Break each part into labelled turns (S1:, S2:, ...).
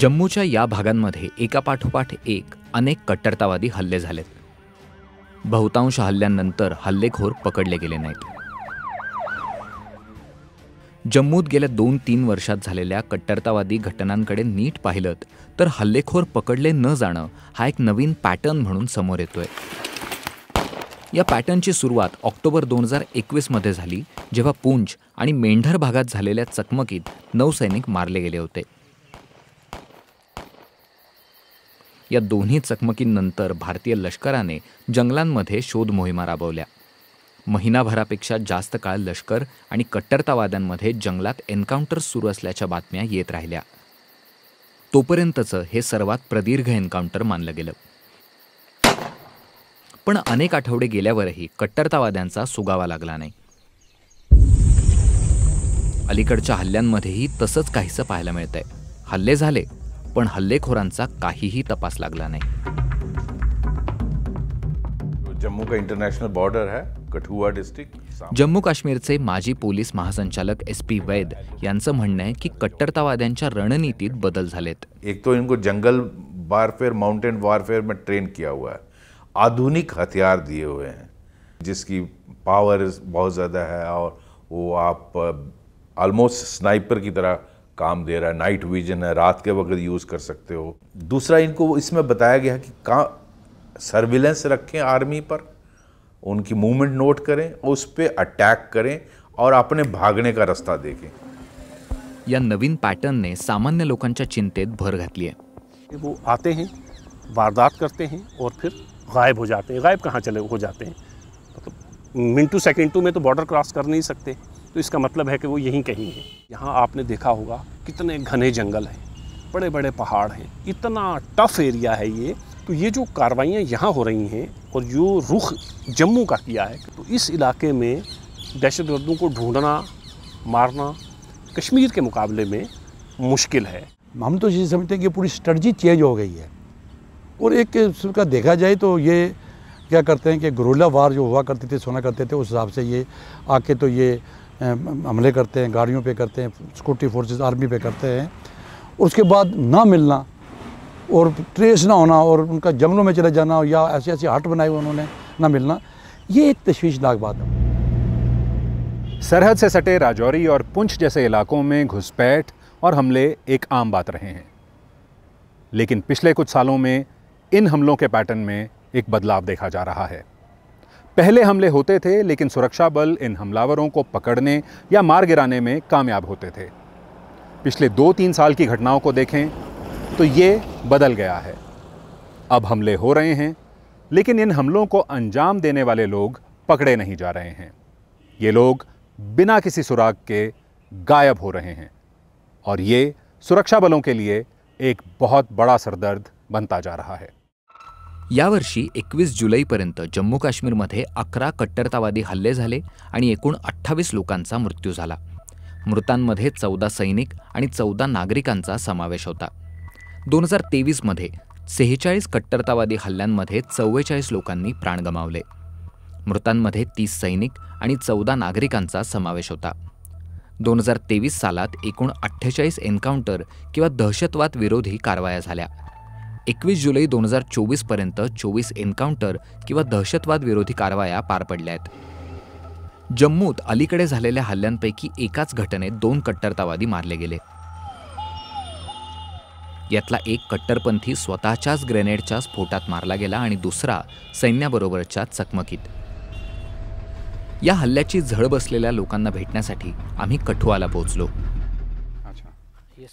S1: जम्मूच्या या भागांमध्ये एकापाठोपाठ एक अनेक कट्टरतावादी हल्ले झालेत बहुतांश हल्ल्यांनंतर हल्लेखोर पकडले गेले नाहीत जम्मूत गेल्या दोन तीन वर्षात झालेल्या कट्टरतावादी घटनांकडे नीट पाहिलं तर हल्लेखोर पकडले न जाणं हा एक नवीन पॅटर्न म्हणून समोर येतोय या पॅटर्नची सुरुवात ऑक्टोबर दोन हजार एकवीसमध्ये झाली जेव्हा पूंछ आणि मेंढर भागात झालेल्या चकमकीत नौसैनिक मारले गेले होते या दोन्ही चकमकींनंतर भारतीय लष्कराने जंगलांमध्ये शोध मोहिमा राबवल्या महिनाभरापेक्षा जास्त काळ लष्कर आणि कट्टरतावाद्यांमध्ये जंगलात एन्काउंटर्स सुरू असल्याच्या बातम्या येत राहिल्या तोपर्यंतचं हे सर्वात प्रदीर्घ एन्काउंटर मानलं गेलं पण अनेक आठवडे गेल्यावरही कट्टरतावाद्यांचा सुगावा लागला नाही अलीकडच्या हल्ल्यांमध्येही तसंच काहीसं पाहायला मिळतंय हल्ले झाले पण हल्लेखोरांचा काहीही तपास लागला नाही
S2: जम्मू का इंटरनॅशनल बॉर्डर है कठुआ डिस्ट्रिक्ट जम्मू
S1: काश्मीरचे माजी पोलीस महासंचालक एस पी वैद यांचं म्हणणं आहे की कट्टरतावाद्यांच्या रणनीतीत बदल झालेत
S2: एक तो इनको जंगल वारफेयर माउंटेन वारफेयर में ट्रेन किया हुआ है आधुनिक हथियार दिए हुए हैं जिसकी पावर बहुत ज़्यादा है और वो आप ऑलमोस्ट स्नाइपर की तरह काम दे रहा है नाइट विजन है रात के वक्त यूज़ कर सकते हो दूसरा इनको इसमें बताया गया कि कहाँ सर्विलेंस रखें आर्मी पर उनकी मूवमेंट नोट करें उस पर अटैक करें और अपने भागने का रास्ता देखें
S1: या नवीन पैटर्न ने सामान्य लोकांच्या चिंतेत भर घातली आहे
S2: वो आते हैं
S3: वारदात करते हैं और फिर गायब हो जाते हैं गायब कहाँ चले हो जाते हैं मतलब मिनटू सेकेंड टू में तो बॉर्डर क्रॉस कर नहीं सकते तो इसका मतलब है कि वो यहीं कहीं है यहाँ आपने देखा होगा कितने घने जंगल हैं बड़े बड़े पहाड़ हैं इतना टफ एरिया है ये तो ये जो कार्रवाइयाँ यहाँ हो रही हैं और जो रुख जम्मू का किया है तो इस इलाके में दहशतगर्दों को ढूंढना मारना कश्मीर के मुकाबले में मुश्किल है हम तो ये समझते हैं कि पूरी स्ट्रेटजी चेंज हो गई है और एक का देखा जाए तो ये क्या करते हैं कि गुरुला वार जो हुआ करते थे सोना करते थे उस हिसाब से ये आके तो ये हमले करते हैं गाड़ियों पे करते हैं सिक्योरिटी फोर्सेस आर्मी पे करते हैं उसके बाद ना मिलना और ट्रेस ना होना और उनका जंगलों में चले जाना या ऐसे ऐसे हट बनाए हुए उन्होंने ना मिलना ये एक तशवीशनाक बात है सरहद से सटे राजौरी और पुंछ जैसे इलाकों में घुसपैठ और हमले एक आम बात रहे हैं लेकिन पिछले कुछ सालों में इन हमलों के पैटर्न में एक बदलाव देखा जा रहा है पहले हमले होते थे लेकिन सुरक्षा बल इन हमलावरों को पकड़ने या मार गिराने में कामयाब होते थे पिछले दो तीन साल की घटनाओं को देखें तो ये बदल गया है अब हमले हो रहे हैं लेकिन इन हमलों को अंजाम देने वाले लोग पकड़े नहीं जा रहे हैं ये लोग बिना किसी सुराग के गायब हो रहे हैं और ये सुरक्षा बलों के लिए एक बहुत बड़ा सरदर्द बनता जा रहा है
S1: यावर्षी एकवीस जुलैपर्यंत जम्मू काश्मीरमध्ये अकरा कट्टरतावादी हल्ले झाले आणि एकूण अठ्ठावीस लोकांचा मृत्यू झाला मृतांमध्ये चौदा सैनिक आणि चौदा नागरिकांचा समावेश होता दोन हजार तेवीसमध्ये सेहेचाळीस कट्टरतावादी हल्ल्यांमध्ये चव्वेचाळीस लोकांनी प्राण गमावले मृतांमध्ये तीस सैनिक आणि चौदा नागरिकांचा समावेश होता दोन हजार तेवीस सालात एकूण अठ्ठेचाळीस एन्काउंटर किंवा दहशतवाद विरोधी कारवाया झाल्या एकवीस जुलै दोन हजार चोवीसपर्यंत चोवीस एन्काउंटर किंवा दहशतवाद विरोधी कारवाया पार पडल्या आहेत जम्मूत अलीकडे झालेल्या हल्ल्यांपैकी एकाच घटनेत दोन कट्टरतावादी मारले गेले यातला एक कट्टरपंथी स्वतःच्याच ग्रेनेडच्या स्फोटात मारला गेला आणि दुसरा सैन्याबरोबरच्या चकमकीत या हल्ल्याची झळ बसलेल्या लोकांना भेटण्यासाठी आम्ही कठुआला पोहोचलो अच्छा ये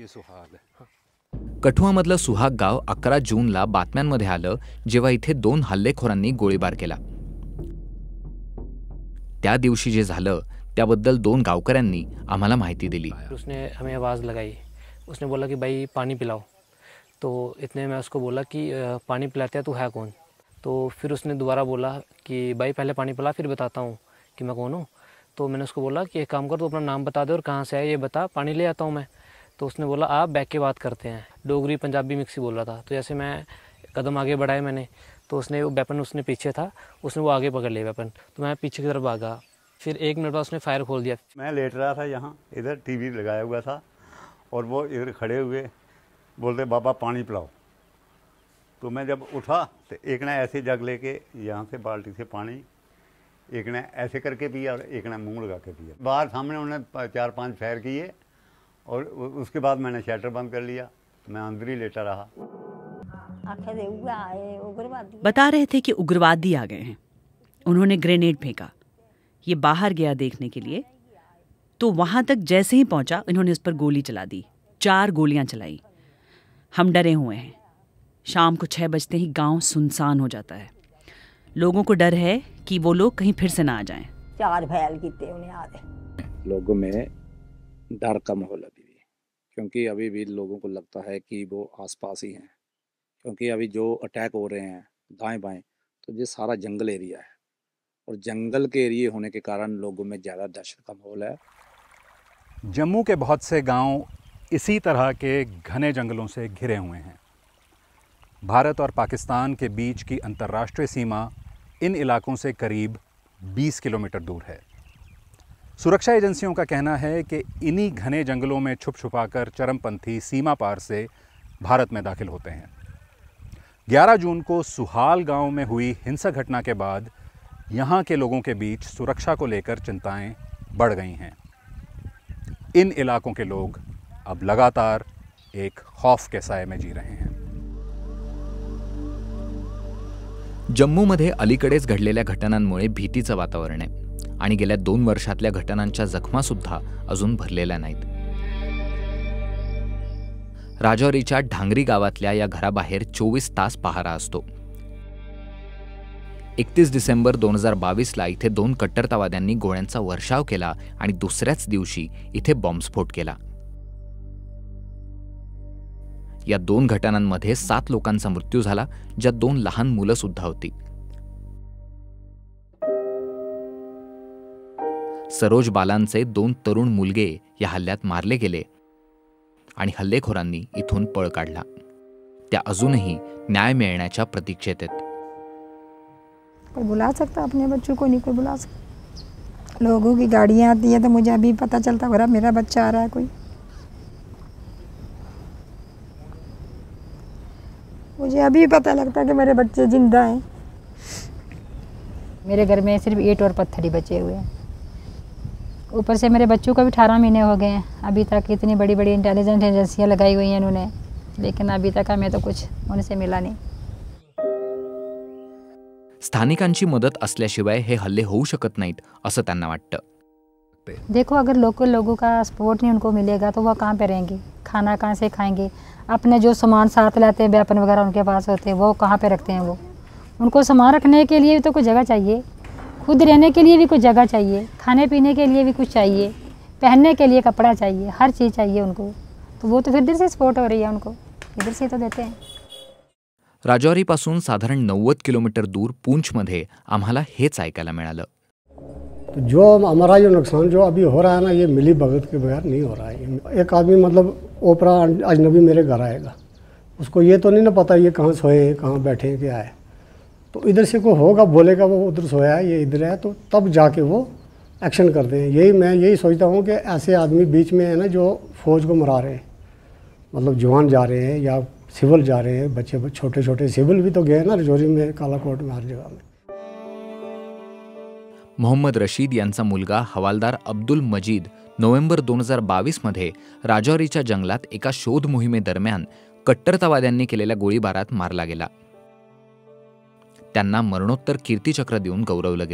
S1: ये कठुआ मधल सुहाग गाव अकरा जूनला बातम्यांमध्ये आलं जेव्हा इथे दोन हल्लेखोरांनी गोळीबार केला त्या दिवशी जे झालं त्याबद्दल दोन गावकऱ्यांनी आम्हाला माहिती दिली उसने हमें आवाज़ लगाई उसने बोला कि भाई पानी पिलाओ तो इतने मैं उसको बोला कि पानी पिलाते हैं तू है कौन तो फिर उसने दोबारा बोला कि भाई पहले पानी पिला फिर बताता हूँ कि मैं कौन हूँ तो मैंने उसको बोला कि एक काम कर तो अपना नाम बता दे और कहाँ से आए ये बता पानी ले आता हूँ मैं तो उसने बोला आप बैक के बात करते हैं डोगरी पंजाबी मिक्स ही बोल रहा था तो जैसे मैं कदम आगे बढ़ाए मैंने तो उसने वो वेपन उसने पीछे था उसने वो आगे पकड़ लिया वेपन तो मैं पीछे की तरफ भागा फिर एक मिनट बाद उसने फायर खोल दिया
S3: मैं लेट रहा था यहाँ इधर टीवी लगाया हुआ था और वो इधर खड़े हुए बोलते बाबा पानी पिलाओ तो मैं जब उठा तो एक ने ऐसे जग लेके यहाँ से बाल्टी से पानी एक ने ऐसे करके पिया और एक ने मुँह लगा के पिया बाहर सामने उन्होंने चार पांच फायर किए और उसके बाद मैंने शटर बंद कर लिया मैं अंदर ही लेटा रहा
S1: बता रहे थे कि उग्रवादी आ गए हैं उन्होंने ग्रेनेड फेंका ये बाहर गया देखने के लिए तो वहां तक जैसे ही पहुंचा इन्होंने उस पर गोली चला दी चार गोलियां चलाई हम डरे हुए हैं शाम को छह बजते ही गांव सुनसान हो जाता है लोगों को डर है कि वो लोग कहीं फिर से ना आ जाएं। चार भयाल कीते लोगों में डर का माहौल
S3: अभी भी क्योंकि अभी भी लोगों को लगता है कि वो आसपास ही हैं क्योंकि अभी
S1: जो अटैक हो रहे हैं दाएं बाएं तो ये सारा जंगल एरिया है और जंगल के एरिए होने के कारण लोगों में ज़्यादा दहशत का माहौल है
S3: जम्मू के बहुत से गांव इसी तरह के घने जंगलों से घिरे हुए हैं भारत और पाकिस्तान के बीच की अंतर्राष्ट्रीय सीमा इन इलाकों से करीब 20 किलोमीटर दूर है सुरक्षा एजेंसियों का कहना है कि इन्हीं घने जंगलों में छुप छुपाकर चरमपंथी सीमा पार से भारत में दाखिल होते हैं 11 जून को सुहाल गांव में हुई हिंसक घटना के बाद यहां के लोगों के बीच सुरक्षा को लेकर चिंताएं बढ़ गई हैं इन इलाकों के लोग अब लगातार एक खौफ के साय में जी रहे हैं
S1: जम्मूमध्ये अलीकडेच घडलेल्या घटनांमुळे भीतीचं वातावरण आहे आणि गेल्या दोन वर्षातल्या घटनांच्या जखमासुद्धा अजून भरलेल्या नाहीत राजौरीच्या ढांगरी गावातल्या या घराबाहेर चोवीस तास पहारा असतो एकतीस डिसेंबर दोन हजार बावीसला इथे दोन कट्टरतावाद्यांनी गोळ्यांचा वर्षाव केला आणि दुसऱ्याच दिवशी इथे बॉम्बस्फोट केला या दोन घटनांमध्ये सात लोकांचा मृत्यू झाला ज्यात दोन लहान मुलं सुद्धा होती सरोज बालांचे दोन तरुण मुलगे या हल्ल्यात मारले गेले आणि हल्लेखोरांनी इथून पळ काढला त्या अजूनही न्याय मिळण्याच्या प्रतीक्षेत आहेत बुला सकता अपने बच्चों को नहीं कोई बुला सकता लोगों की गाड़ियाँ आती है तो मुझे अभी पता चलता हो मेरा बच्चा आ रहा है कोई मुझे अभी पता लगता कि मेरे बच्चे जिंदा हैं मेरे घर में सिर्फ ईट और पत्थर ही बचे हुए हैं ऊपर से मेरे बच्चों को भी अठारह महीने हो गए हैं अभी तक इतनी बड़ी बड़ी इंटेलिजेंट एजेंसियाँ लगाई हुई हैं इन्होंने लेकिन अभी तक हमें तो कुछ उनसे मिला नहीं स्थानिकांची मदत असल्याशिवाय हे हल्ले होऊ शकत नाहीत असं त्यांना वाटतं देखो अगर लोकल लोगों का सपोर्ट नहीं उनको मिलेगा तो वह कहाँ पे रहेंगे खाना कहाँ से खाएंगे अपने जो सामान साथ लाते हैं वेपन वगैरह उनके पास होते हैं वो कहाँ पे रखते हैं वो उनको सामान रखने के लिए भी तो कोई जगह चाहिए खुद रहने के लिए भी कुछ जगह चाहिए खाने पीने के लिए भी कुछ चाहिए पहनने के लिए कपड़ा चाहिए हर चीज़ चाहिए उनको तो वो तो फिर इधर से सपोर्ट हो रही है उनको इधर से तो देते हैं राजौरी पास साधारण नव्वद किलोमीटर दूर पूंछमध्ये आम्हाला हेच ऐकायला मिळालं
S3: तो जो हमारा जो नुकसान जो अभी हो रहा है ना ये मिली भगत के बगैर नहीं हो रहा है एक
S1: आदमी मतलब ओपरा अजनबी मेरे घर आएगा उसको ये तो नहीं ना पता ये कहाँ सोए कहाँ बैठे क्या है तो इधर से को होगा बोलेगा वो उधर सोया है ये इधर है तो तब जाके वो एक्शन करते हैं यही मैं यही सोचता हूँ कि ऐसे आदमी बीच में है ना जो
S3: फौज को मरा रहे हैं मतलब जवान जा रहे हैं या सिविल जा रहे हैं बच्चे छोटे छोटे सिविल भी तो गए ना रजौरी में कालाकोट में हर जगह में
S1: मोहम्मद रशीद यांचा मुलगा हवालदार अब्दुल मजीद नोव्हेंबर दोन हजार बावीसमध्ये राजौरीच्या जंगलात एका शोध मोहिमेदरम्यान कट्टरतावाद्यांनी केलेल्या गोळीबारात मारला गेला त्यांना मरणोत्तर कीर्तीचक्र देऊन गौरवलं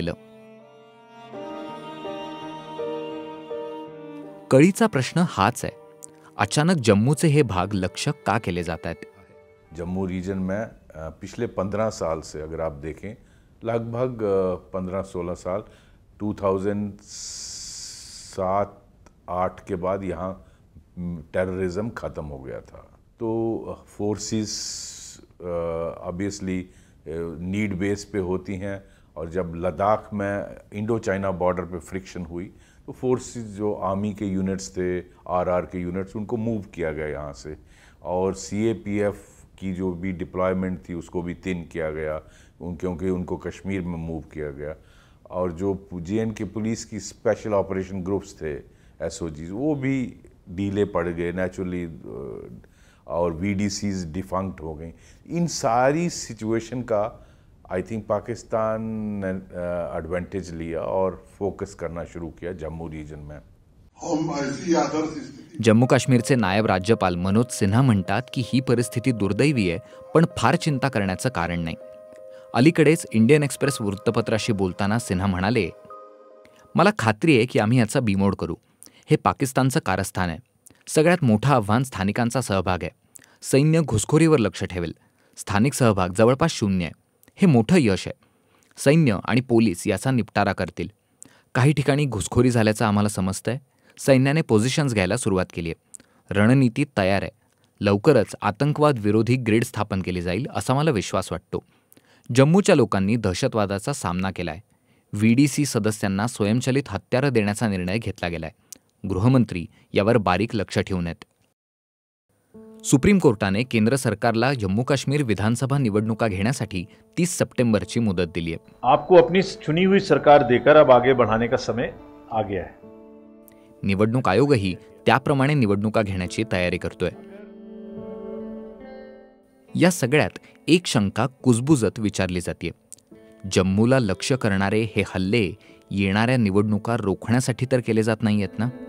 S1: कड़ी का प्रश्न हाच है अचानक जम्मू से हे भाग लक्ष्य का केले जाता है जम्मू रीजन में
S2: पिछले पंद्रह साल से अगर आप देखें लगभग पंद्रह सोलह साल 2007 आठ के बाद यहाँ टेररिज्म ख़त्म हो गया था तो forces obviously uh, need base पे होती हैं और जब लद्दाख में इंडो चाइना बॉर्डर पे फ्रिक्शन हुई तो फोर्सेस जो आर्मी के यूनिट्स थे आरआर के यूनिट्स उनको मूव किया गया यहाँ से और सीएपीएफ की जो भी डिप्लॉयमेंट थी उसको भी तिन किया गया उन क्योंकि उनको कश्मीर में मूव किया गया और जो जे एंड के पुलिस की स्पेशल ऑपरेशन ग्रुप्स थे एस वो भी डीले पड़ गए नेचुरली और वी डिफंक्ट हो गई इन सारी सिचुएशन का आई थिंक पाकिस्तान ने एडवांटेज लिया और फोकस करना शुरू किया जम्मू रीजन में
S1: जम्मू काश्मीरचे नायब राज्यपाल मनोज सिन्हा म्हणतात की ही परिस्थिती दुर्दैवी आहे पण फार चिंता करण्याचं कारण नाही अलीकडेच इंडियन एक्सप्रेस वृत्तपत्राशी बोलताना सिन्हा म्हणाले मला खात्री आहे की आम्ही याचा बिमोड करू हे पाकिस्तानचं कारस्थान आहे सगळ्यात मोठं आव्हान स्थानिकांचा सहभाग आहे सैन्य घुसखोरीवर लक्ष ठेवेल स्थानिक सहभाग जवळपास शून्य आहे हे मोठं यश आहे सैन्य आणि पोलीस याचा निपटारा करतील काही ठिकाणी घुसखोरी झाल्याचं आम्हाला समजतंय सैन्याने पोझिशन्स घ्यायला सुरुवात केली आहे रणनीती तयार आहे लवकरच आतंकवाद विरोधी ग्रेड स्थापन केली जाईल असा मला विश्वास वाटतो जम्मूच्या लोकांनी दहशतवादाचा सामना केला आहे व्ही डी सी सदस्यांना स्वयंचलित हत्यारं देण्याचा निर्णय घेतला गेलाय गृहमंत्री यावर बारीक लक्ष ठेवून येत सुप्रीम कोर्टाने केंद्र सरकारला जम्मू काश्मीर विधानसभा निवडणुका घेण्यासाठी तीस सप्टेंबरची मुदत दिली आहे
S2: आपको अपनी चुनी हुई सरकार देकर अब आगे बढ़ाने का समय आ गया है
S1: निवडणूक आयोगही त्याप्रमाणे निवडणुका घेण्याची तयारी करतोय या सगळ्यात एक शंका कुजबुजत विचारली जाते जम्मूला लक्ष्य करणारे हे हल्ले येणाऱ्या निवडणुका रोखण्यासाठी तर केले जात नाही ना